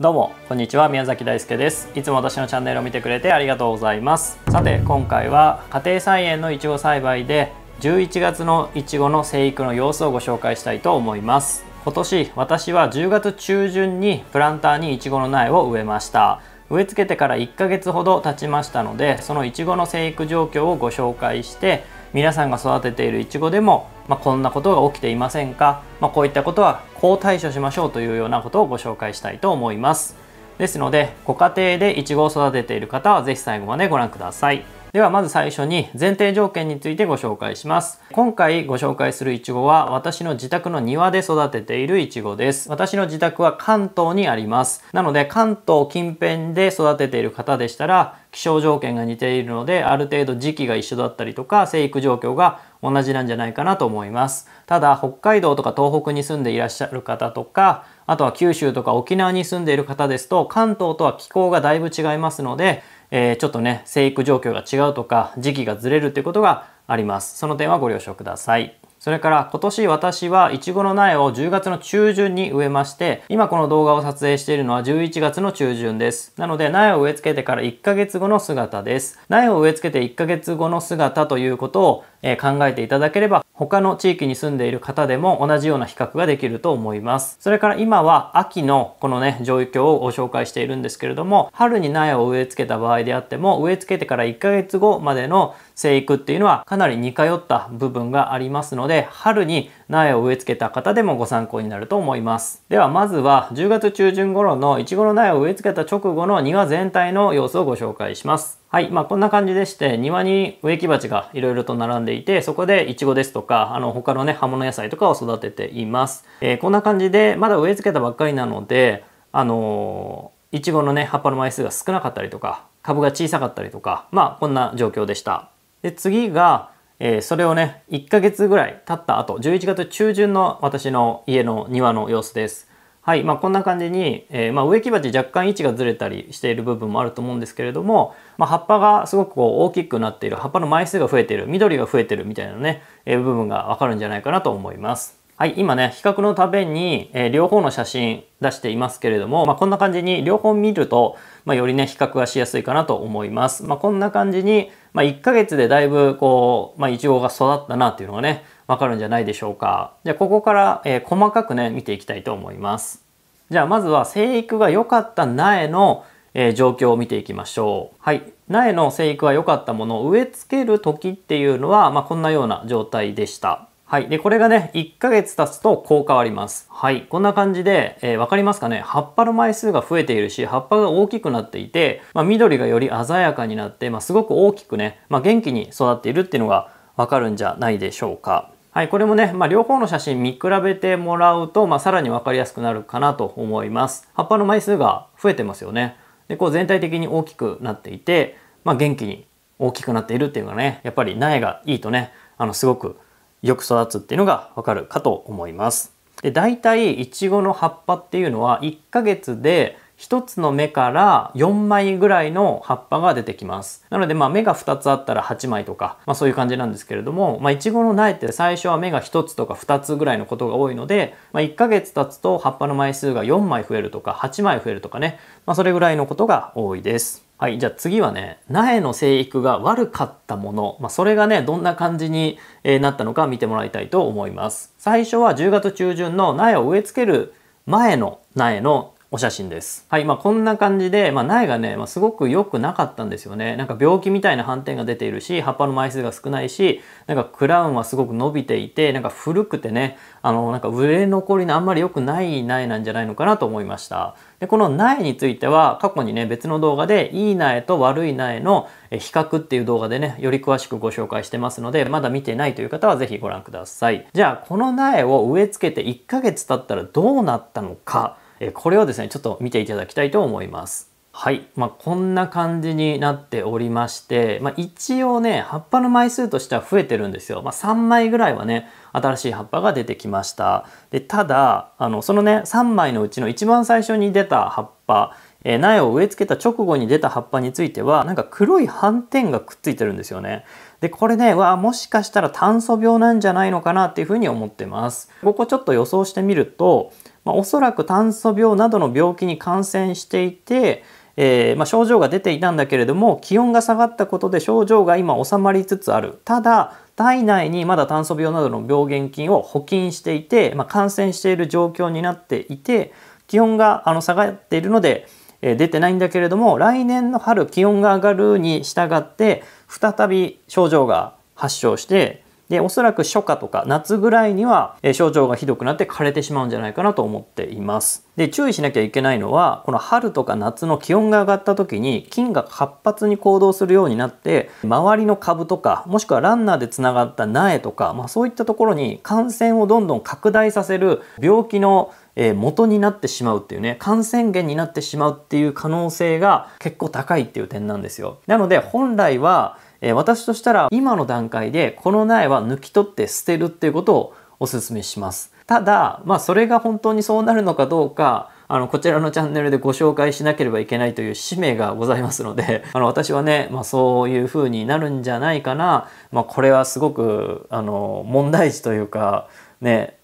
どうも、こんにちは。宮崎大輔です。いつも私のチャンネルを見てくれてありがとうございます。さて、今回は家庭菜園のいちご栽培で11月のいちごの生育の様子をご紹介したいと思います。今年、私は10月中旬にプランターにいちごの苗を植えました。植え付けてから1ヶ月ほど経ちましたので、そのいちごの生育状況をご紹介して、皆さんが育てているいちごでも、まあ、こんなことが起きていませんか、まあ、こういったことはこう対処しましょうというようなことをご紹介したいと思いますですのでご家庭でいちごを育てている方は是非最後までご覧くださいではまず最初に前提条件についてご紹介します今回ご紹介するイチゴは私の自宅の庭で育てているイチゴです私の自宅は関東にありますなので関東近辺で育てている方でしたら気象条件が似ているのである程度時期が一緒だったりとか生育状況が同じなんじゃないかなと思いますただ北海道とか東北に住んでいらっしゃる方とかあとは九州とか沖縄に住んでいる方ですと関東とは気候がだいぶ違いますのでえー、ちょっとね、生育状況が違うとか、時期がずれるということがあります。その点はご了承ください。それから今年私はイチゴの苗を10月の中旬に植えまして、今この動画を撮影しているのは11月の中旬です。なので苗を植え付けてから1ヶ月後の姿です。苗を植え付けて1ヶ月後の姿ということを、え考えていただければ、他の地域に住んでいる方でも同じような比較ができると思います。それから今は秋のこのね、状況をご紹介しているんですけれども、春に苗を植え付けた場合であっても、植え付けてから1ヶ月後までの生育っていうのはかなり似通った部分がありますので、春に苗を植え付けた方でもご参考になると思います。ではまずは10月中旬頃のいちごの苗を植え付けた直後の庭全体の様子をご紹介します。はい。まあ、こんな感じでして、庭に植木鉢がいろいろと並んでいて、そこでイチゴですとか、あの、他のね、葉物野菜とかを育てています。えー、こんな感じで、まだ植え付けたばっかりなので、あのー、いちごのね、葉っぱの枚数が少なかったりとか、株が小さかったりとか、まあ、こんな状況でした。で、次が、えー、それをね、1ヶ月ぐらい経った後、11月中旬の私の家の庭の様子です。はい、まあ、こんな感じに、えー、まあ、植木鉢若干位置がずれたりしている部分もあると思うんですけれども、まあ、葉っぱがすごくこう大きくなっている、葉っぱの枚数が増えている、緑が増えてるみたいなね、えー、部分がわかるんじゃないかなと思います。はい、今ね、比較のために、えー、両方の写真出していますけれども、まあ、こんな感じに両方見ると、まあ、よりね、比較がしやすいかなと思います。まあ、こんな感じに、まあ、1ヶ月でだいぶこう、まあ、イチゴが育ったなっていうのがね、わかるんじゃないでしょうか。じゃあ、ここから、えー、細かくね、見ていきたいと思います。じゃあ、まずは生育が良かった苗の、えー、状況を見ていきましょう。はい。苗の生育が良かったものを植え付ける時っていうのは、まあ、こんなような状態でした。はい。で、これがね、1ヶ月経つと効果変ります。はい。こんな感じで、えー、わかりますかね葉っぱの枚数が増えているし、葉っぱが大きくなっていて、まあ、緑がより鮮やかになって、まあ、すごく大きくね、まあ、元気に育っているっていうのがわかるんじゃないでしょうか。はい、これもね、まあ、両方の写真見比べてもらうと、まあ、さらに分かりやすくなるかなと思います。葉っぱの枚数が増えてますよね。で、こう全体的に大きくなっていて、まあ、元気に大きくなっているっていうのがね、やっぱり苗がいいとね、あの、すごくよく育つっていうのがわかるかと思います。で、大体いちごの葉っぱっていうのは1ヶ月で1つの芽から4枚ぐらいの葉っぱが出てきます。なのでまあ芽が2つあったら8枚とか、まあそういう感じなんですけれども、まいちごの苗って最初は芽が1つとか2つぐらいのことが多いので、まあ1ヶ月経つと葉っぱの枚数が4枚増えるとか8枚増えるとかね、まあそれぐらいのことが多いです。はい、じゃあ次はね、苗の生育が悪かったもの、まあ、それがね、どんな感じになったのか見てもらいたいと思います。最初は10月中旬の苗を植え付ける前の苗のお写真です。はい、まあ、こんな感じで、まあ、苗がね、まあ、すごく良くなかったんですよね。なんか病気みたいな斑点が出ているし、葉っぱの枚数が少ないし、なんかクラウンはすごく伸びていて、なんか古くてね、あの、なんか売れ残りのあんまり良くない苗なんじゃないのかなと思いました。で、この苗については、過去にね、別の動画で、いい苗と悪い苗の比較っていう動画でね、より詳しくご紹介してますので、まだ見てないという方はぜひご覧ください。じゃあ、この苗を植え付けて1ヶ月経ったらどうなったのか。これをですね、ちょっと見ていただきたいと思います。はい。まあ、こんな感じになっておりまして、まあ、一応ね、葉っぱの枚数としては増えてるんですよ。まあ、3枚ぐらいはね、新しい葉っぱが出てきました。で、ただ、あの、そのね、3枚のうちの一番最初に出た葉っぱ、えー、苗を植え付けた直後に出た葉っぱについては、なんか黒い斑点がくっついてるんですよね。で、これね、わあ、もしかしたら炭素病なんじゃないのかなっていうふうに思ってます。ここちょっと予想してみると、まあ、おそらく炭素病などの病気に感染していて、えー、まあ、症状が出ていたんだけれども気温が下がったことで症状が今収まりつつあるただ体内にまだ炭素病などの病原菌を補菌していて、まあ、感染している状況になっていて気温があの下がっているので、えー、出てないんだけれども来年の春気温が上がるに従って再び症状が発症してで、おそらく初夏とか夏ぐらいには、え症状がひどくなって枯れてしまうんじゃないかなと思っています。で、注意しなきゃいけないのは、この春とか夏の気温が上がった時に菌が活発に行動するようになって、周りの株とか、もしくはランナーでつながった苗とか、まあそういったところに感染をどんどん拡大させる病気のえ元になってしまうっていうね、感染源になってしまうっていう可能性が結構高いっていう点なんですよ。なので本来は、え私としたら今の段階でこの苗は抜き取って捨てるっていうことをお勧めします。ただ、まあそれが本当にそうなるのかどうか、あの、こちらのチャンネルでご紹介しなければいけないという使命がございますので、あの、私はね、まあ、そういう風になるんじゃないかな、まあ、これはすごく、あの、問題児というか、ね、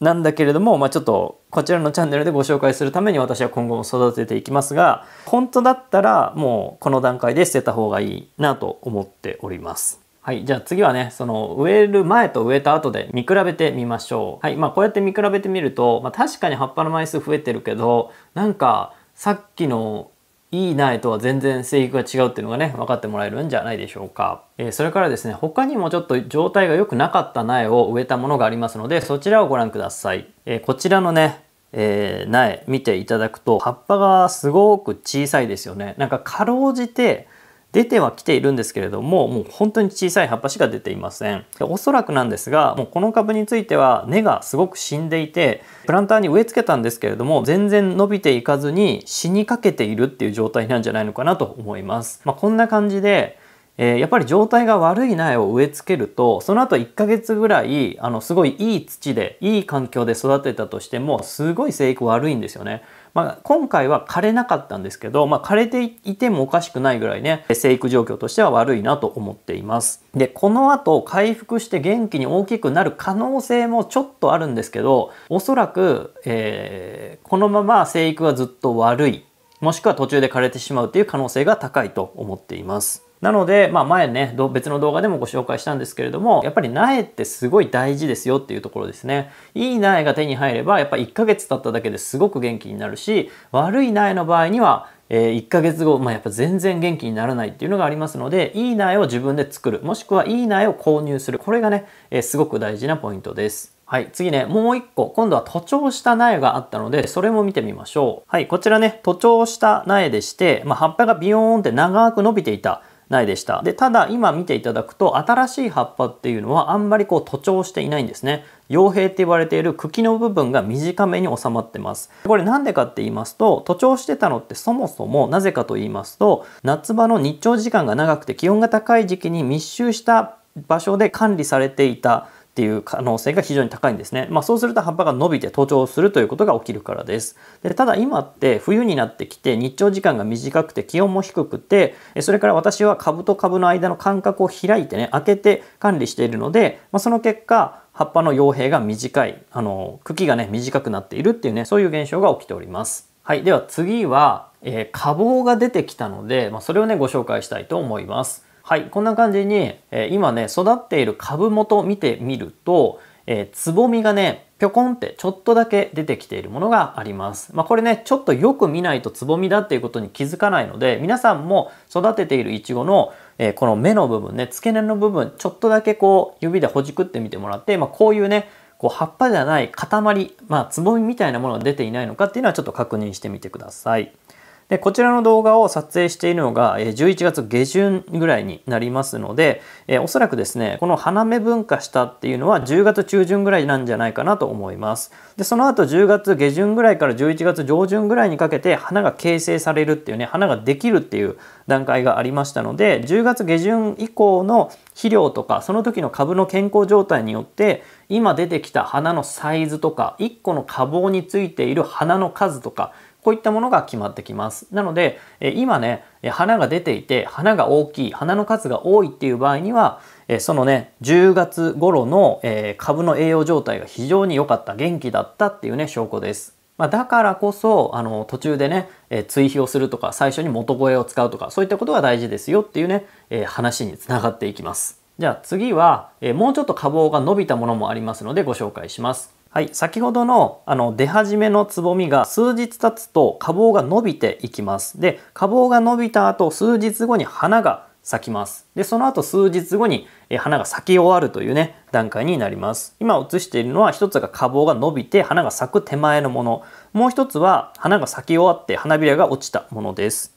なんだけれども、まあ、ちょっとこちらのチャンネルでご紹介するために私は今後も育てていきますが本当だったらもうこの段階で捨てた方がいいなと思っております。はい。じゃあ次はね、その植える前と植えた後で見比べてみましょう。はい。まあこうやって見比べてみると、まあ確かに葉っぱの枚数増えてるけど、なんかさっきのいい苗とは全然生育が違うっていうのがね、分かってもらえるんじゃないでしょうか。えー、それからですね、他にもちょっと状態が良くなかった苗を植えたものがありますので、そちらをご覧ください。えー、こちらのね、えー、苗見ていただくと、葉っぱがすごく小さいですよね。なんかかろうじて、出ては来ているんですけれども、もう本当に小さい葉っぱしか出ていません。おそらくなんですが、もうこの株については根がすごく死んでいて、プランターに植え付けたんですけれども、全然伸びていかずに死にかけているっていう状態なんじゃないのかなと思います。まあ、こんな感じで、えー、やっぱり状態が悪い苗を植え付けるとその後1ヶ月ぐらいあのすごいいい土でいい環境で育てたとしてもすごい生育悪いんですよねまあ、今回は枯れなかったんですけど、まあ、枯れていてもおかしくないぐらいね、生育状況としては悪いなと思っています。で、この後回復して元気に大きくなる可能性もちょっとあるんですけど、おそらく、えー、このまま生育がずっと悪い、もしくは途中で枯れてしまうという可能性が高いと思っています。なので、まあ、前ね、別の動画でもご紹介したんですけれども、やっぱり苗ってすごい大事ですよっていうところですね。いい苗が手に入れば、やっぱ1ヶ月経っただけですごく元気になるし、悪い苗の場合には、え1ヶ月後、まあ、やっぱ全然元気にならないっていうのがありますので、いい苗を自分で作る、もしくはいい苗を購入する。これがね、えすごく大事なポイントです。はい、次ね、もう一個、今度は徒長した苗があったので、それも見てみましょう。はい、こちらね、徒長した苗でして、まあ、葉っぱがビヨーンって長く伸びていた。ないでした。で、ただ今見ていただくと新しい葉っぱっていうのはあんまりこう徒長していないんですね。傭兵って言われている茎の部分が短めに収まってます。これなんでかって言いますと、徒長してたのってそもそもなぜかと言いますと、夏場の日照時間が長くて気温が高い時期に密集した場所で管理されていたっていう可能性が非常に高いんですね。まあ、そうすると葉っぱが伸びて登頂するということが起きるからです。でただ今って冬になってきて日照時間が短くて気温も低くてそれから私は株と株の間の間隔を開いてね開けて管理しているので、まあ、その結果葉っぱの傭兵が短いあの茎がね短くなっているっていうねそういう現象が起きております。はい、では次は、えー、花房が出てきたので、まあ、それをねご紹介したいと思います。はいこんな感じに、え今ね育っている株元見てみると、えー、つぼみがねぴょこんってちょっとだけ出てきているものがあります。まあ、これね、ちょっとよく見ないとつぼみだっていうことに気づかないので、皆さんも育てているイチゴの、えー、この芽の部分ね、付け根の部分、ちょっとだけこう指でほじくってみてもらって、まあ、こういうね、こう葉っぱじゃない塊、まあ、つぼみみたいなものが出ていないのかっていうのはちょっと確認してみてください。で、こちらの動画を撮影しているのが11月下旬ぐらいになりますので、えおそらくですね、この花芽分化したっていうのは10月中旬ぐらいなんじゃないかなと思います。で、その後10月下旬ぐらいから11月上旬ぐらいにかけて花が形成されるっていうね、花ができるっていう段階がありましたので、10月下旬以降の肥料とか、その時の株の健康状態によって、今出てきた花のサイズとか、1個の花房についている花の数とか、こういったものが決まってきます。なので、今ね、花が出ていて、花が大きい、花の数が多いっていう場合には、そのね、10月頃の株の栄養状態が非常に良かった、元気だったっていうね、証拠です。まあ、だからこそ、あの、途中でね、え追肥をするとか、最初に元声を使うとか、そういったことが大事ですよっていうね、え話につながっていきます。じゃあ次は、えもうちょっと株が伸びたものもありますのでご紹介します。はい、先ほどのあの出始めのつぼみが数日経つと花房が伸びていきます。で、花房が伸びた後数日後に花が咲きます。で、その後数日後に花が咲き終わるというね、段階になります。今映しているのは一つが花房が伸びて花が咲く手前のもの。もう一つは花が咲き終わって花びらが落ちたものです。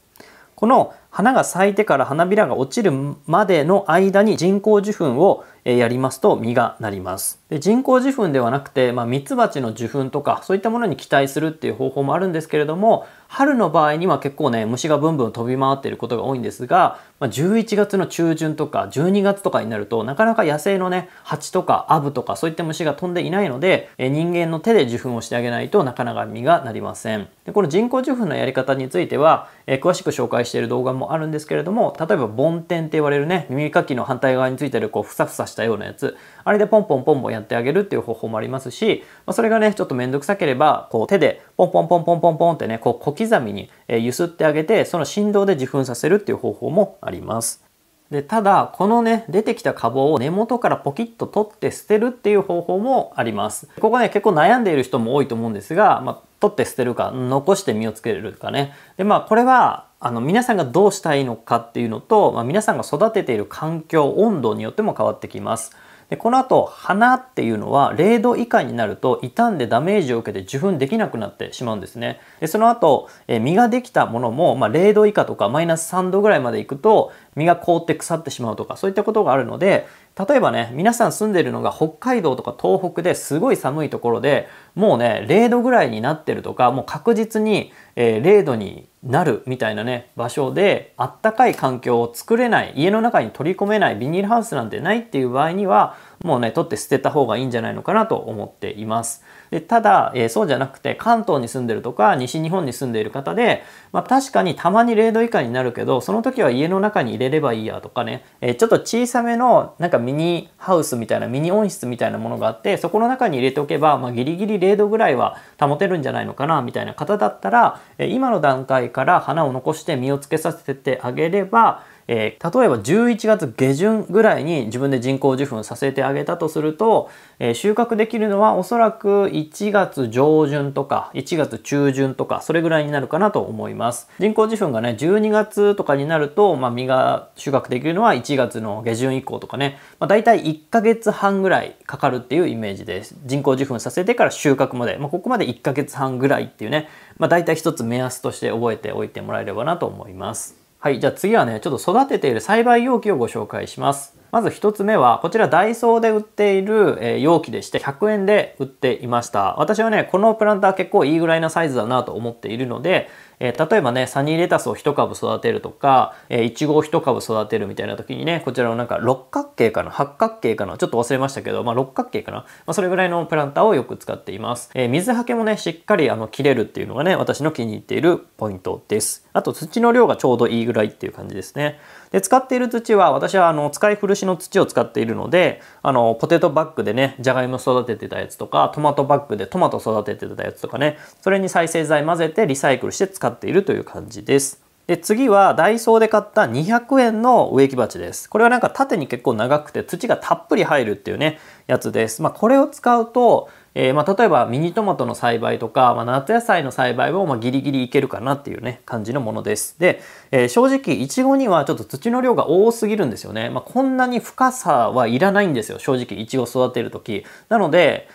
この花が咲いてから花びらが落ちるまでの間に人工授粉をやりますと実がなります。で人工受粉ではなくて、まあ、ミツバチの受粉とかそういったものに期待するっていう方法もあるんですけれども春の場合には結構ね虫がブンブン飛び回っていることが多いんですが、まあ、11月の中旬とか12月とかになるとなかなか野生のね蜂とかアブとかそういった虫が飛んでいないので人間の手で受粉をしてあげないとなかなか実がなりません。でこの人工受粉のやり方については、え詳しく紹介している動画もあるんですけれども例えば梵天って言われるね耳かきの反対側についてるこうふさふさしたようなやつ、あれでポンポンポンポンやってあげるっていう方法もありますし、まあ、それがね、ちょっとめんどくさければ、こう手でポンポンポンポンポンポンってね、こう小刻みに揺すってあげて、その振動で受粉させるっていう方法もあります。で、ただ、このね、出てきた株を根元からポキッと取って捨てるっていう方法もあります。ここね、結構悩んでいる人も多いと思うんですが、まあ、取って捨てるか、残して実をつけるかね。で、まあ、これは、あの、皆さんがどうしたいのかっていうのと、まあ、皆さんが育てている環境、温度によっても変わってきます。でこの後花っていうのは0度以下になると傷んでダメージを受けて受粉できなくなってしまうんですね。でその後、え実ができたものも、まあ、0度以下とかマイナス3度ぐらいまでいくと実が凍って腐ってしまうとかそういったことがあるので例えばね皆さん住んでるのが北海道とか東北ですごい寒いところでもうね0度ぐらいになってるとかもう確実に、えー、0度になるみたいなね場所であったかい環境を作れない家の中に取り込めないビニールハウスなんてないっていう場合にはもうね取って捨てた方がいいんじゃないのかなと思っています。でただ、えー、そうじゃなくて関東に住んでるとか西日本に住んでいる方で、まあ、確かにたまに0度以下になるけどその時は家の中に入れればいいやとかね、えー、ちょっと小さめのなんかミニハウスみたいなミニ温室みたいなものがあってそこの中に入れておけば、まあ、ギリギリ0度ぐらいは保てるんじゃないのかなみたいな方だったら、えー、今の段階から花を残して実をつけさせてあげればえー、例えば11月下旬ぐらいに自分で人工授粉させてあげたとすると、えー、収穫できるのはおそらく1月上旬とか1月中旬とかそれぐらいになるかなと思います人工授粉がね12月とかになると、まあ、実が収穫できるのは1月の下旬以降とかね、まあ、大体1ヶ月半ぐらいかかるっていうイメージです人工授粉させてから収穫まで、まあ、ここまで1ヶ月半ぐらいっていうね、まあ、大体一つ目安として覚えておいてもらえればなと思いますはい、じゃあ次はね、ちょっと育てている栽培容器をご紹介します。まず1つ目は、こちらダイソーで売っている、え容器でして、100円で売っていました。私はね、このプランター結構いいぐらいなサイズだなと思っているので、え例えばね、サニーレタスを1株育てるとか、えー、イチゴを1株育てるみたいな時にね、こちらのなんか六角形かな八角形かなちょっと忘れましたけど、まあ六角形かなまあ、それぐらいのプランターをよく使っています。えー、水はけもね、しっかりあの切れるっていうのがね、私の気に入っているポイントです。あと土の量がちょうどいいぐらいっていう感じですね。で、使っている土は、私はあの、使い古しの土を使っているので、あの、ポテトバッグでね、じゃがいも育ててたやつとか、トマトバッグでトマト育ててたやつとかね、それに再生剤混ぜてリサイクルして使っているという感じです。で、次はダイソーで買った200円の植木鉢です。これはなんか縦に結構長くて土がたっぷり入るっていうね、やつです。まあ、これを使うと、えー、まあ、例えばミニトマトの栽培とか、まあ、夏野菜の栽培もまギリギリいけるかなっていうね、感じのものです。で、えー、正直、いちごにはちょっと土の量が多すぎるんですよね。まこんなに深さはいらないんですよ、正直、いちご育てるとき。なので、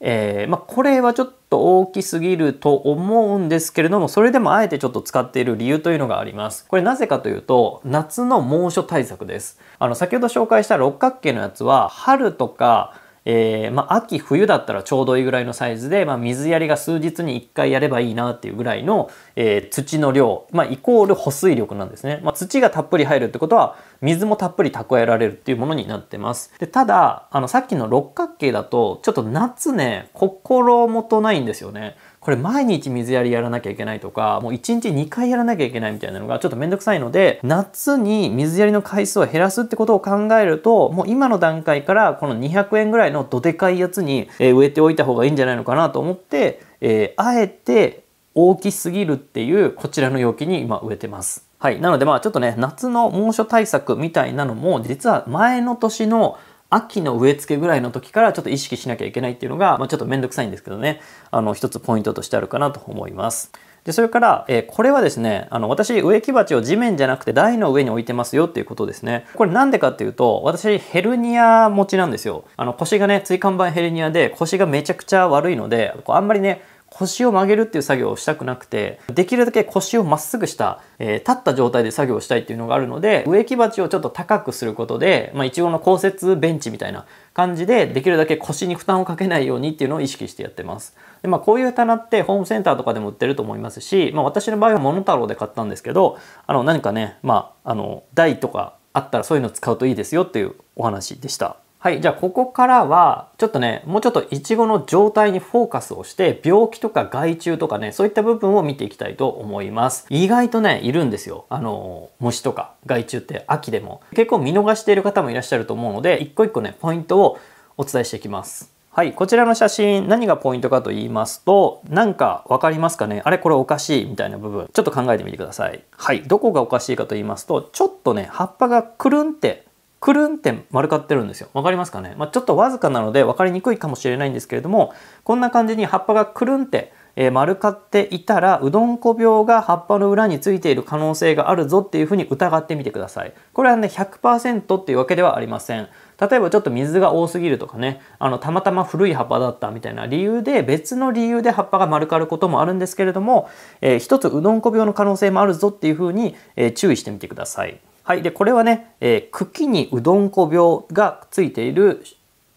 えー、まあ、これはちょっと大きすぎると思うんですけれども、それでもあえてちょっと使っている理由というのがあります。これなぜかというと、夏の猛暑対策です。あの、先ほど紹介した六角形のやつは、春とか、えー、まあ、秋冬だったらちょうどいいぐらいのサイズで、まあ、水やりが数日に1回やればいいなっていうぐらいの、えー、土の量、まあ、イコール保水力なんですね。ま土がたっぷり入るってことは、水もたっぷり蓄えられるっていうものになってます。で、ただ、あの、さっきの六角形だと、ちょっと夏ね、心もとないんですよね。これ毎日水やりやらなきゃいけないとか、もう1日2回やらなきゃいけないみたいなのがちょっとめんどくさいので、夏に水やりの回数を減らすってことを考えると、もう今の段階からこの200円ぐらいのどでかいやつに植えておいた方がいいんじゃないのかなと思って、えー、あえて大きすぎるっていうこちらの容器に今植えてます。はい。なのでまあちょっとね、夏の猛暑対策みたいなのも、実は前の年の秋の植え付けぐらいの時からちょっと意識しなきゃいけないっていうのが、まあ、ちょっとめんどくさいんですけどね、あの、一つポイントとしてあるかなと思います。で、それから、えー、これはですね、あの、私、植木鉢を地面じゃなくて台の上に置いてますよっていうことですね。これなんでかっていうと、私、ヘルニア持ちなんですよ。あの、腰がね、椎間板ヘルニアで腰がめちゃくちゃ悪いので、こうあんまりね、腰を曲げるっていう作業をしたくなくて、できるだけ腰をまっすぐした、えー、立った状態で作業したいっていうのがあるので、植木鉢をちょっと高くすることで、まあ、イチの降雪ベンチみたいな感じで、できるだけ腰に負担をかけないようにっていうのを意識してやってます。でまあ、こういう棚ってホームセンターとかでも売ってると思いますし、まあ、私の場合はモノタロウで買ったんですけど、あの、何かね、まあ、あの、台とかあったらそういうの使うといいですよっていうお話でした。はい、じゃあここからは、ちょっとね、もうちょっとイチゴの状態にフォーカスをして、病気とか害虫とかね、そういった部分を見ていきたいと思います。意外とね、いるんですよ。あの、虫とか害虫って秋でも。結構見逃している方もいらっしゃると思うので、一個一個ね、ポイントをお伝えしていきます。はい、こちらの写真、何がポイントかと言いますと、なんか分かりますかねあれこれおかしいみたいな部分、ちょっと考えてみてください。はい、どこがおかしいかと言いますと、ちょっとね、葉っぱがくるんってくるんって丸かってるんですよ。わかりますかね、まあ、ちょっとわずかなので分かりにくいかもしれないんですけれども、こんな感じに葉っぱがくるんってえ丸かっていたらうどんこ病が葉っぱの裏についている可能性があるぞっていうふうに疑ってみてください。これはね100%っていうわけではありません。例えばちょっと水が多すぎるとかねあのたまたま古い葉っぱだったみたいな理由で別の理由で葉っぱが丸かることもあるんですけれども、えー、一つうどんこ病の可能性もあるぞっていうふうに、えー、注意してみてください。はい。で、これはね、えー、茎にうどんこ病がついている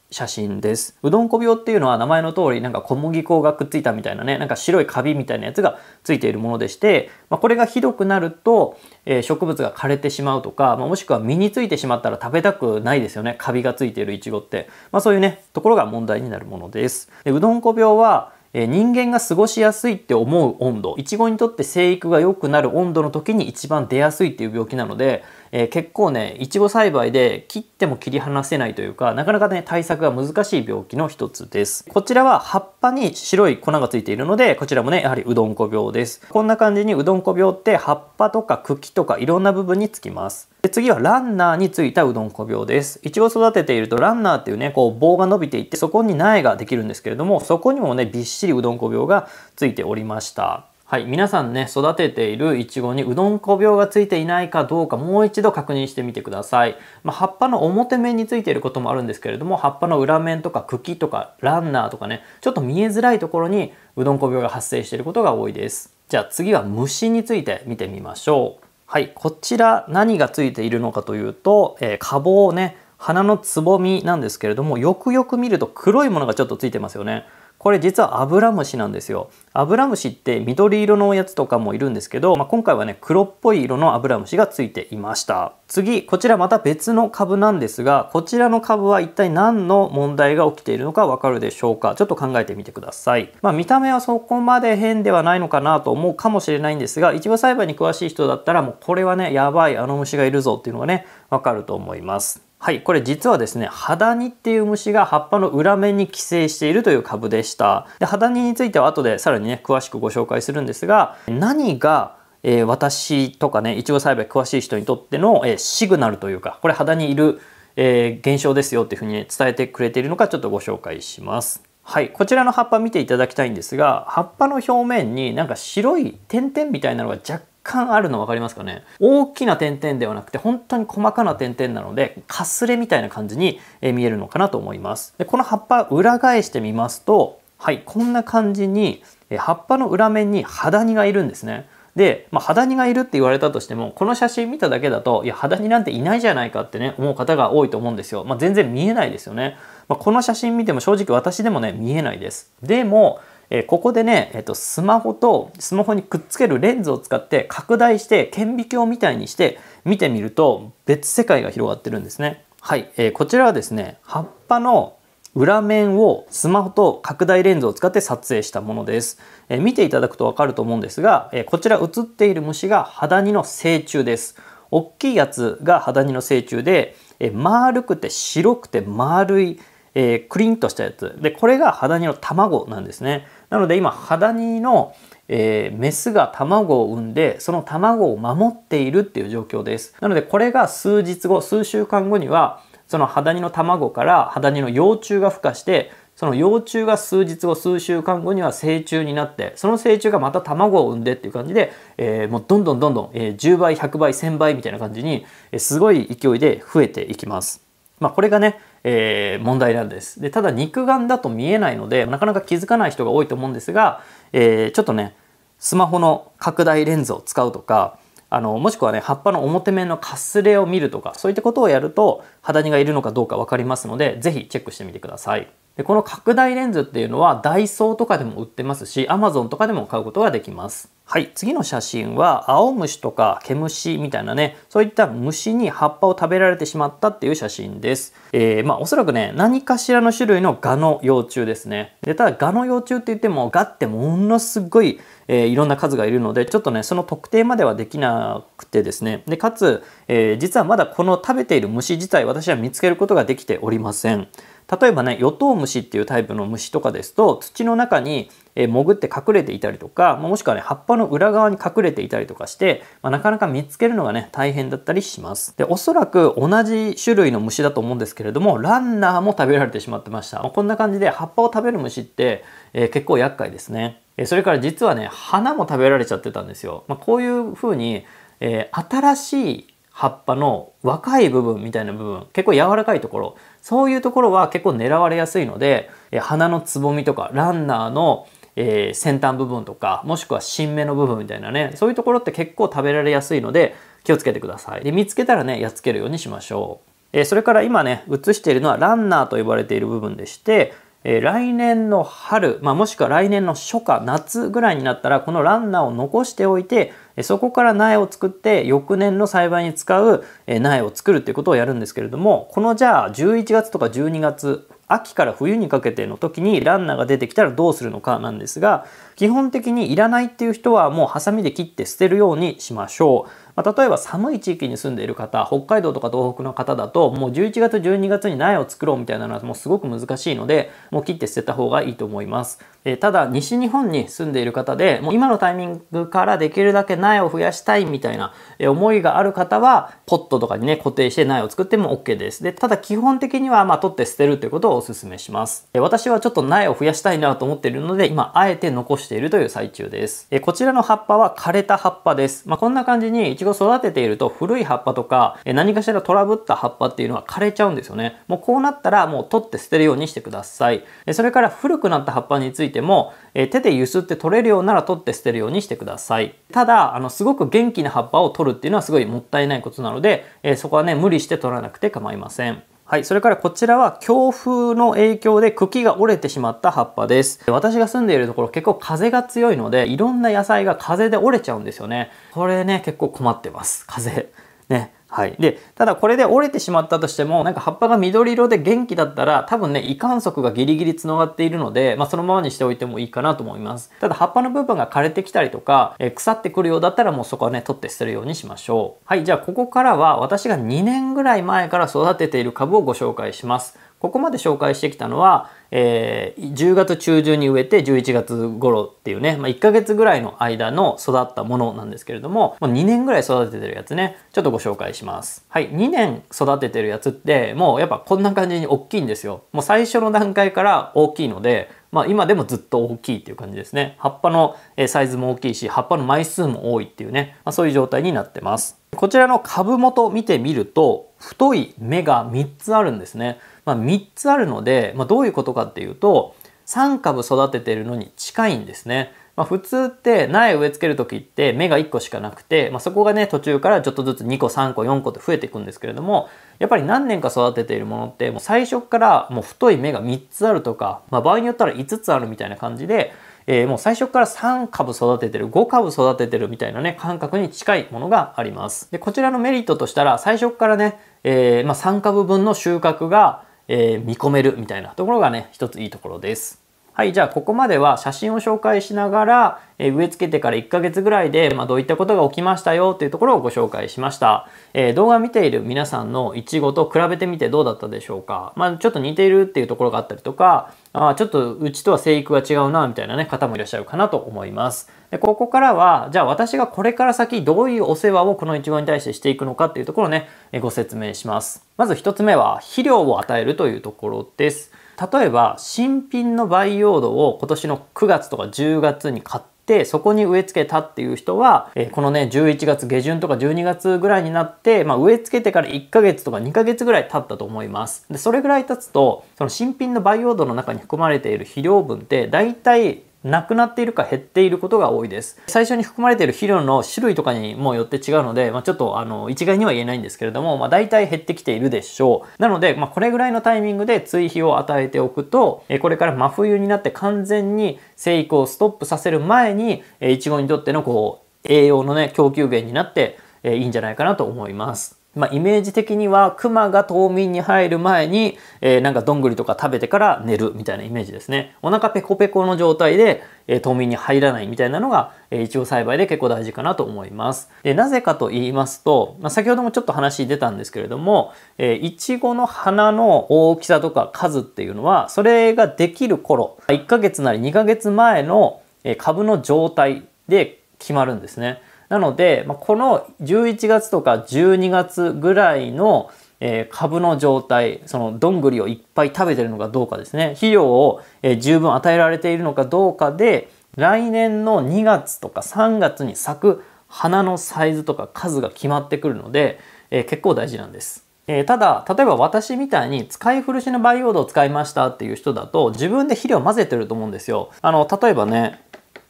写真です。うどんこ病っていうのは名前の通りなんか小麦粉がくっついたみたいなね、なんか白いカビみたいなやつがついているものでして、まあ、これがひどくなると、えー、植物が枯れてしまうとか、まあ、もしくは身についてしまったら食べたくないですよね。カビがついているイチゴって。まあ、そういうね、ところが問題になるものです。でうどんこ病は、え人間が過ごしやすいって思う温度、イチゴにとって生育が良くなる温度の時に一番出やすいっていう病気なので、えー、結構ねいちご栽培で切っても切り離せないというかなかなかね対策が難しい病気の一つですこちらは葉っぱに白い粉がついているのでこちらもねやはりうどんこ病ですこんな感じにうどんこ病って葉っぱとか茎とかいろんな部分につきますで次はランナーについたうどんこ病です。いちご育てているとランナーっていうね、こう棒が伸びていってそこに苗ができるんですけれども、そこにもね、びっしりうどんこ病がついておりました。はい、皆さんね、育てているイチゴにうどんこ病がついていないかどうかもう一度確認してみてください。まあ、葉っぱの表面についていることもあるんですけれども、葉っぱの裏面とか茎とかランナーとかね、ちょっと見えづらいところにうどんこ病が発生していることが多いです。じゃあ次は虫について見てみましょう。はい、こちら何がついているのかというと、えー、花房ね、花のつぼみなんですけれども、よくよく見ると黒いものがちょっとついてますよね。これ実はアブラムシなんですよ。アブラムシって緑色のやつとかもいるんですけど、まあ、今回はね、黒っぽい色のアブラムシがついていました。次、こちらまた別の株なんですが、こちらの株は一体何の問題が起きているのかわかるでしょうかちょっと考えてみてください。まあ、見た目はそこまで変ではないのかなと思うかもしれないんですが、一部栽培に詳しい人だったらもうこれはね、やばい、あの虫がいるぞっていうのがね、わかると思います。はい、これ実はですね、ハダニっていう虫が葉っぱの裏面に寄生しているという株でした。で、ハダニについては後でさらにね、詳しくご紹介するんですが、何が、えー、私とかね、いちご栽培詳しい人にとっての、えー、シグナルというか、これ肌にいる、えー、現象ですよっていうふうに、ね、伝えてくれているのかちょっとご紹介します。はい、こちらの葉っぱ見ていただきたいんですが葉っぱの表面になんか白い点々みたいなのが若干あるの分かりますかね大きな点々ではなくて本当に細かな点々なのでかすれみたいな感じに見えるのかなと思います。でこの葉っぱ裏返してみますとはいこんな感じに葉っぱの裏面にハダニがいるんですね。で、まあ、肌にがいるって言われたとしても、この写真見ただけだと、いや、肌になんていないじゃないかってね、思う方が多いと思うんですよ。まあ、全然見えないですよね。まあ、この写真見ても正直私でもね、見えないです。でも、えここでね、えー、とスマホとスマホにくっつけるレンズを使って拡大して顕微鏡みたいにして見てみると別世界が広がってるんですね。はい、えー、こちらはですね葉っぱの裏面をスマホと拡大レンズを使って撮影したものです。えー、見ていただくとわかると思うんですが、えー、こちら写っている虫がハダニの成虫です。大きいやつがハダニの成虫で、えー、丸くて白くて丸いえー、クリンとしたやつでこれがハダニの卵なんですねなので今ハダニの、えー、メスが卵を産んでその卵を守っているっていう状況です。なのでこれが数日後数週間後にはそのハダニの卵からハダニの幼虫が孵化してその幼虫が数日後数週間後には成虫になってその成虫がまた卵を産んでっていう感じで、えー、もうどんどんどんどん、えー、10倍100倍1000倍みたいな感じに、えー、すごい勢いで増えていきます。まあ、これがねえー、問題なんですでただ肉眼だと見えないのでなかなか気づかない人が多いと思うんですが、えー、ちょっとねスマホの拡大レンズを使うとかあのもしくはね葉っぱの表面のかすれを見るとかそういったことをやるとハダニがいるのかどうか分かりますので是非チェックしてみてください。でこの拡大レンズっていうのはダイソーとかでも売ってますし Amazon とかでも買うことができます。はい、次の写真は、青虫とか毛虫みたいなね、そういった虫に葉っぱを食べられてしまったっていう写真です。えー、まあ、おそらくね、何かしらの種類のガの幼虫ですね。で、ただガの幼虫って言っても、ガってものすごい、えー、いろんな数がいるので、ちょっとね、その特定まではできなくてですね。で、かつ、えー、実はまだこの食べている虫自体、私は見つけることができておりません。例えばね、ヨトウムシっていうタイプの虫とかですと、土の中に潜って隠れていたりとか、もしくはね、葉っぱの裏側に隠れていたりとかして、まあ、なかなか見つけるのがね、大変だったりします。で、おそらく同じ種類の虫だと思うんですけれども、ランナーも食べられてしまってました。まあ、こんな感じで葉っぱを食べる虫って、えー、結構厄介ですね。それから実はね、花も食べられちゃってたんですよ。まあ、こういう風に、えー、新しい葉っぱの若い部分みたいな部分結構柔らかいところそういうところは結構狙われやすいので花のつぼみとかランナーのえー、先端部分とかもしくは新芽の部分みたいなねそういうところって結構食べられやすいので気をつけてくださいで見つけたらねやっつけるようにしましょう、えー、それから今ね映しているのはランナーと呼ばれている部分でしてえー、来年の春、まあ、もしくは来年の初夏、夏ぐらいになったら、このランナーを残しておいて、そこから苗を作って、翌年の栽培に使う苗を作るっていうことをやるんですけれども、このじゃあ、11月とか12月、秋から冬にかけての時にランナーが出てきたらどうするのかなんですが基本的にいらないっていう人はもうハサミで切って捨てるようにしましょうまあ、例えば寒い地域に住んでいる方北海道とか東北の方だともう11月12月に苗を作ろうみたいなのはもうすごく難しいのでもう切って捨てた方がいいと思います。えただ西日本に住んでいる方でもう今のタイミングからできるだけ苗を増やしたいみたいな、え思いがある方はポットとかにね固定して苗を作っても OK ですでただ基本的にはまあ取って捨てるということをお勧めします、え私はちょっと苗を増やしたいなと思っているので今あえて残しているという最中です、えこちらの葉っぱは枯れた葉っぱです、まあ、こんな感じにいちご育てていると古い葉っぱとか、え何かしらトラブった葉っぱっていうのは枯れちゃうんですよねもうこうなったらもう取って捨てるようにしてください、えそれから古くなった葉っぱについていても、え手で揺すって取れるようなら取って捨てるようにしてください。ただ、あの、すごく元気な葉っぱを取るっていうのはすごいもったいないことなので、えそこはね、無理して取らなくて構いません。はい、それからこちらは強風の影響で茎が折れてしまった葉っぱです。私が住んでいるところ結構風が強いので、いろんな野菜が風で折れちゃうんですよね。これね、結構困ってます。風。ね。はい、でただこれで折れてしまったとしてもなんか葉っぱが緑色で元気だったら多分ね胃管束がギリギリつながっているので、まあ、そのままにしておいてもいいかなと思いますただ葉っぱの部分が枯れてきたりとか、えー、腐ってくるようだったらもうそこはね取って捨てるようにしましょうはいじゃあここからは私が2年ぐらい前から育てている株をご紹介しますここまで紹介してきたのは、えー、10月中旬に植えて11月頃っていうね、まあ、1ヶ月ぐらいの間の育ったものなんですけれども、もう2年ぐらい育ててるやつね、ちょっとご紹介します。はい、2年育ててるやつって、もうやっぱこんな感じに大きいんですよ。もう最初の段階から大きいので、まあ、今でもずっと大きいっていう感じですね。葉っぱのサイズも大きいし、葉っぱの枚数も多いっていうね、まあ、そういう状態になってます。こちらの株元見てみると、太い芽が3つあるんですね。まあ、3つあるので、まあ、どういうことかっていうと3株育ててるのに近いんですね。まあ、普通って苗植え付ける時って芽が1個しかなくて、まあ、そこがね途中からちょっとずつ2個3個4個って増えていくんですけれどもやっぱり何年か育てているものってもう最初からもう太い芽が3つあるとか、まあ、場合によったら5つあるみたいな感じで、えー、もう最初から3株育ててる5株育ててるみたいなね感覚に近いものがあります。でこちらのメリットとしたら最初からね、えー、ま3株分の収穫がえー、見込めるみたいなところがね、一ついいところです。はい、じゃあここまでは写真を紹介しながら、えー、植え付けてから1ヶ月ぐらいで、まあ、どういったことが起きましたよっていうところをご紹介しました。えー、動画を見ている皆さんのイチゴと比べてみてどうだったでしょうかまあ、ちょっと似ているっていうところがあったりとか、ああ、ちょっとうちとは生育が違うなみたいな、ね、方もいらっしゃるかなと思います。でここからはじゃあ私がこれから先どういうお世話をこのイチゴに対してしていくのかっていうところをねご説明します。まず一つ目は肥料を与えるというところです。例えば新品の培養土を今年の9月とか10月に買って、てそこに植え付けたっていう人は、えー、このね11月下旬とか12月ぐらいになって、まあ、植え付けてから1ヶ月とか2ヶ月ぐらい経ったと思いますでそれぐらい経つとその新品の培養土の中に含まれている肥料分ってだいたいなくなっているか減っていることが多いです。最初に含まれている肥料の種類とかにもよって違うので、まあ、ちょっとあの一概には言えないんですけれども、まあ、大体減ってきているでしょう。なので、まあ、これぐらいのタイミングで追肥を与えておくと、これから真冬になって完全に生育をストップさせる前に、いちごにとってのこう栄養のね供給源になっていいんじゃないかなと思います。まあ、イメージ的にはクマが冬眠に入る前に、えー、なんかどんぐりとか食べてから寝るみたいなイメージですねお腹ペコペコの状態で、えー、冬眠に入らないみたいなのが、えー、一応栽培で結構大事かなと思いますでなぜかと言いますと、まあ、先ほどもちょっと話出たんですけれども、えー、イチゴの花の大きさとか数っていうのはそれができる頃1ヶ月なり2ヶ月前の株の状態で決まるんですねなので、まあ、この11月とか12月ぐらいの、え株の状態、そのどんぐりをいっぱい食べてるのかどうかですね、肥料を、え十分与えられているのかどうかで、来年の2月とか3月に咲く花のサイズとか数が決まってくるので、え結構大事なんです。えただ、例えば私みたいに使い古しの培養土を使いましたっていう人だと自分で肥料混ぜてると思うんですよ。あの、例えばね、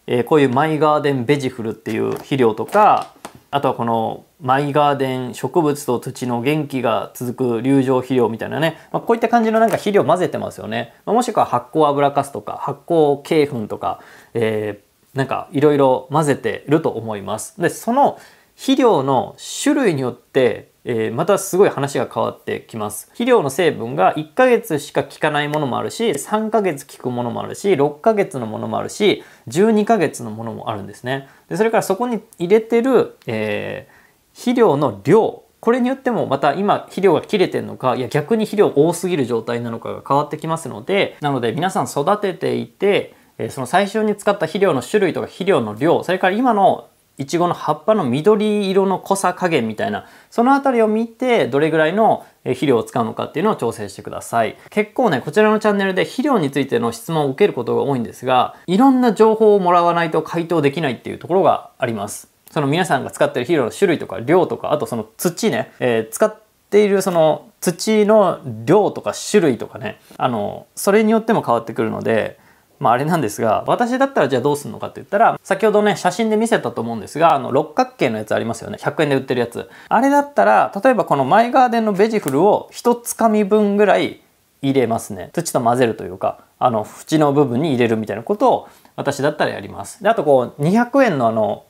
えー、こういうマイガーデンベジフルっていう肥料とかあとはこのマイガーデン植物と土の元気が続く流浄肥料みたいなね、まあ、こういった感じのなんか肥料混ぜてますよね、まあ、もしくは発酵油かすとか発酵鶏粉とか、えー、なんかいろいろ混ぜてると思いますでその肥料の種類によって、えー、またすごい話が変わってきます。肥料の成分が1ヶ月しか効かないものもあるし、3ヶ月効くものもあるし、6ヶ月のものもあるし、12ヶ月のものもあるんですね。でそれからそこに入れてる、えー、肥料の量、これによってもまた今肥料が切れてるのか、いや逆に肥料多すぎる状態なのかが変わってきますので、なので皆さん育てていて、その最初に使った肥料の種類とか肥料の量、それから今のいちごの葉っぱの緑色の濃さ加減みたいなその辺りを見てどれぐらいの肥料を使うのかっていうのを調整してください結構ねこちらのチャンネルで肥料についての質問を受けることが多いんですがいろんな情報をもらわないと回答できないっていうところがありますその皆さんが使ってる肥料の種類とか量とかあとその土ね、えー、使っているその土の量とか種類とかねあのそれによっても変わってくるのでまあ、あれなんですが、私だったらじゃあどうするのかって言ったら、先ほどね、写真で見せたと思うんですが、あの、六角形のやつありますよね。100円で売ってるやつ。あれだったら、例えばこのマイガーデンのベジフルを一つかみ分ぐらい入れますね。土と混ぜるというか、あの、縁の部分に入れるみたいなことを、私だったらやります。で、あとこう、200円のあの、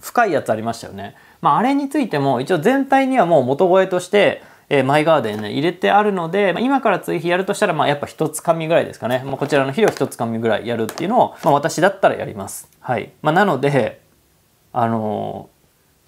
深いやつありましたよね。まあ、あれについても一応全体にはもう元えとしてえー、マイガーデンね、入れてあるので、まあ、今から追肥やるとしたら、まあ、やっぱ一つ紙ぐらいですかね。まあ、こちらの肥料一つ紙ぐらいやるっていうのを、まあ、私だったらやります。はい。まあ、なので、あのー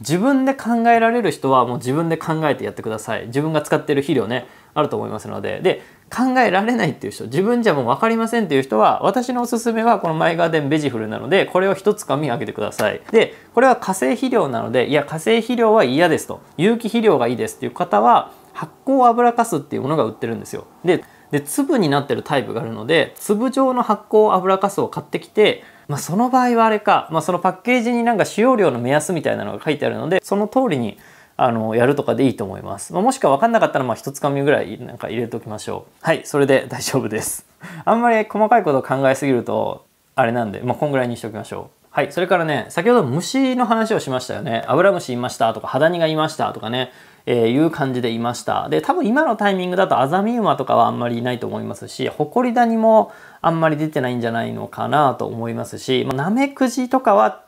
自分で考えられる人はもう自分で考えてやってください自分が使ってる肥料ねあると思いますのでで考えられないっていう人自分じゃもう分かりませんっていう人は私のおすすめはこのマイガーデンベジフルなのでこれを一つ紙あげてくださいでこれは化成肥料なのでいや化成肥料は嫌ですと有機肥料がいいですっていう方は発酵油かすっていうものが売ってるんですよ。でで粒になってるタイプがあるので粒状の発酵油かすを買ってきて、まあ、その場合はあれか、まあ、そのパッケージになんか使用量の目安みたいなのが書いてあるのでその通りにあのやるとかでいいと思います、まあ、もしくは分かんなかったらまあ1つかみぐらいなんか入れておきましょうはいそれで 大丈夫ですあんまり細かいことを考えすぎるとあれなんで、まあ、こんぐらいにしておきましょうはい、それからね、先ほど虫の話をしましたよね。アブラムシいましたとか、ハダニがいましたとかね。えー、いう感じでいました。で、多分今のタイミングだとアザミウマとかはあんまりいないと思いますし、ホコリダニもあんまり出てないんじゃないのかなと思いますし、まあ、ナメクジとかは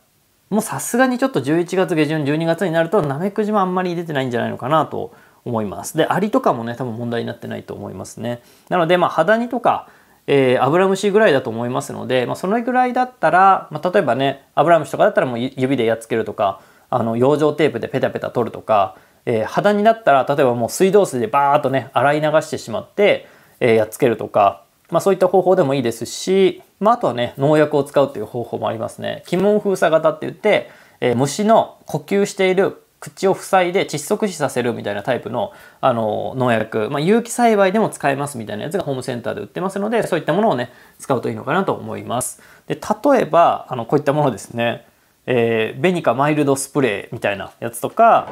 もうさすがにちょっと11月下旬、12月になるとナメクジもあんまり出てないんじゃないのかなと思います。で、アリとかもね、多分問題になってないと思いますね。なので、まあ、ハダニとか、えー、アブラムシぐらいだと思いますので、まあ、それぐらいだったら、まあ、例えばねアブラムシとかだったらもう指でやっつけるとかあの養生テープでペタペタ取るとかえー、肌になったら例えばもう水道水でバーッとね洗い流してしまって、えー、やっつけるとか、まあ、そういった方法でもいいですし、まあ、あとはね農薬を使うっていう方法もありますね。鬼門封鎖型って言って、えー、虫の呼吸している口を塞いで窒息死させるみたいなタイプの、あの農薬、まあ、有機栽培でも使えますみたいなやつがホームセンターで売ってますのでそういったものをね使うといいのかなと思います。で例えばあのこういったものですね、えー、ベニカマイルドスプレーみたいなやつとか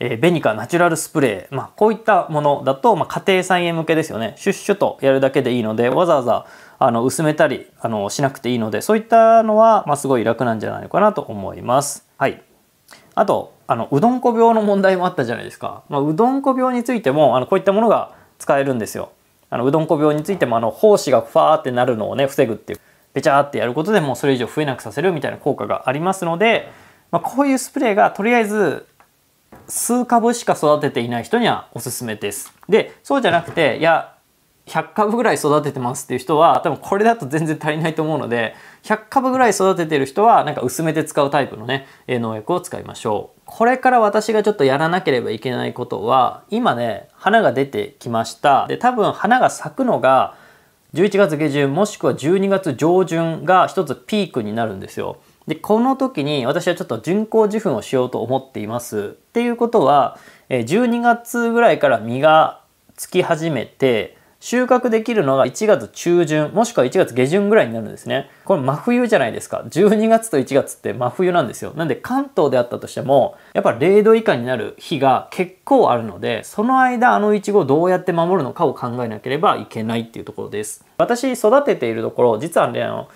えー、ベニカナチュラルスプレー、まあ、こういったものだと、まあ、家庭菜園向けですよねシュッシュとやるだけでいいのでわざわざあの薄めたりあのしなくていいのでそういったのは、まあ、すごい楽なんじゃないかなと思います。はい、あとあのうどんこ病の問題もあったじゃないですか、まあ、うどんこ病についてもあのこういったものが使えるんですよ。あのうどんこ病についてもあの胞子がファーってなるのをね防ぐっていうべちゃーってやることでもうそれ以上増えなくさせるみたいな効果がありますので、まあ、こういうスプレーがとりあえず数株しか育てていない人にはおすすめです。で、そうじゃなくて、いや、100株ぐらい育ててますっていう人は多分これだと全然足りないと思うので100株ぐらい育ててる人はなんか薄めて使うタイプのね農薬を使いましょうこれから私がちょっとやらなければいけないことは今ね花が出てきましたで多分花が咲くのが11月下旬もしくは12月上旬が一つピークになるんですよでこの時に私はちょっと人工授粉をしようと思っていますっていうことは12月ぐらいから実がつき始めて収穫できるのが1月中旬もしくは1月下旬ぐらいになるんですねこれ真冬じゃないですか12月と1月って真冬なんですよなんで関東であったとしてもやっぱ0度以下になる日が結構あるのでその間あのいちごをどうやって守るのかを考えなければいけないっていうところです私育てているところ実はねあの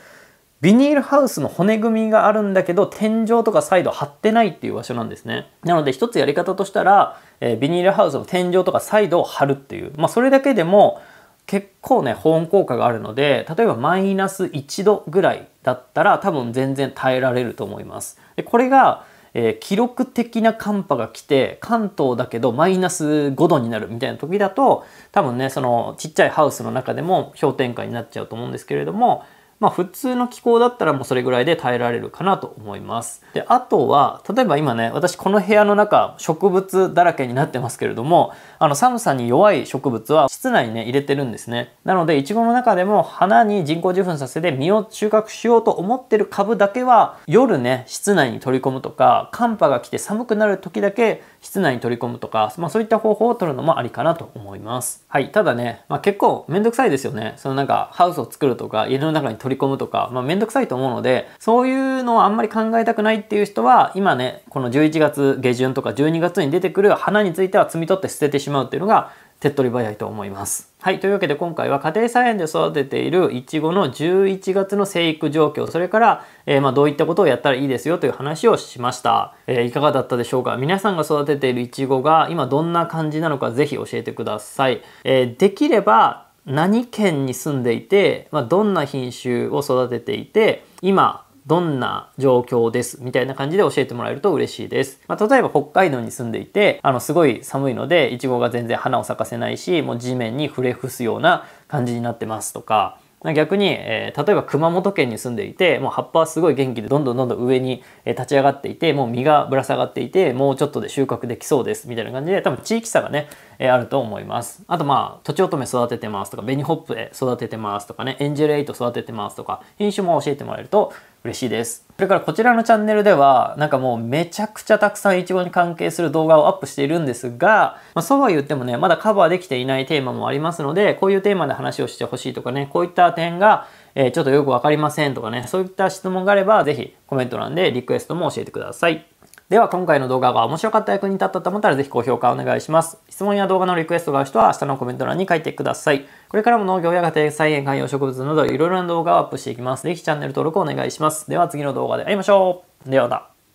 ビニールハウスの骨組みがあるんだけど天井とかサイド張ってないっていう場所なんですね。なので一つやり方としたら、えー、ビニールハウスの天井とかサイドを張るっていう。まあそれだけでも結構ね保温効果があるので例えばマイナス1度ぐらいだったら多分全然耐えられると思います。でこれがえー、記録的な寒波が来て関東だけどマイナス5度になるみたいな時だと多分ねそのちっちゃいハウスの中でも氷点下になっちゃうと思うんですけれどもまあ普通の気候だったらもうそれぐらいで耐えられるかなと思います。で、あとは、例えば今ね、私この部屋の中植物だらけになってますけれども、あの寒さに弱い植物は室内にね、入れてるんですね。なので、イチゴの中でも花に人工授粉させて実を収穫しようと思ってる株だけは、夜ね、室内に取り込むとか、寒波が来て寒くなる時だけ室内に取り込むとか、まあそういった方法を取るのもありかなと思います。はい。ただね、まあ結構めんどくさいですよね。そのなんかハウスを作るとか、家の中に取り込むとか、まあめんどくさいと思うので、そういうのをあんまり考えたくないっていう人は、今ね、この11月下旬とか12月に出てくる花については摘み取って捨ててしまうっていうのが、手っ取り早いと思います。はい。というわけで今回は家庭菜園で育てているいちごの11月の生育状況、それから、えー、まあ、どういったことをやったらいいですよという話をしました。えー、いかがだったでしょうか皆さんが育てているいちごが今どんな感じなのかぜひ教えてください。えー、できれば何県に住んでいて、まあ、どんな品種を育てていて、今どんな状況ですみたいな感じで教えてもらえると嬉しいです。まあ、例えば北海道に住んでいて、あの、すごい寒いので、イチゴが全然花を咲かせないし、もう地面に触れ伏すような感じになってますとか、逆に、えー、例えば熊本県に住んでいてもう葉っぱはすごい元気でどんどんどんどん上に立ち上がっていてもう実がぶら下がっていてもうちょっとで収穫できそうですみたいな感じで多分地域差がね、えー、あると思いますあとまあとちおとめ育ててますとか紅ホップ育ててますとかねエンジェルエイト育ててますとか品種も教えてもらえると嬉しいですそれからこちらのチャンネルでは、なんかもうめちゃくちゃたくさんイチゴに関係する動画をアップしているんですが、まあ、そうは言ってもね、まだカバーできていないテーマもありますので、こういうテーマで話をしてほしいとかね、こういった点が、えー、ちょっとよくわかりませんとかね、そういった質問があれば、ぜひコメント欄でリクエストも教えてください。では今回の動画が面白かった役に立ったと思ったらぜひ高評価お願いします。質問や動画のリクエストがある人は下のコメント欄に書いてください。これからも農業や家庭菜園、観葉植物などいろいろな動画をアップしていきます。ぜひチャンネル登録お願いします。では次の動画で会いましょう。ではまた。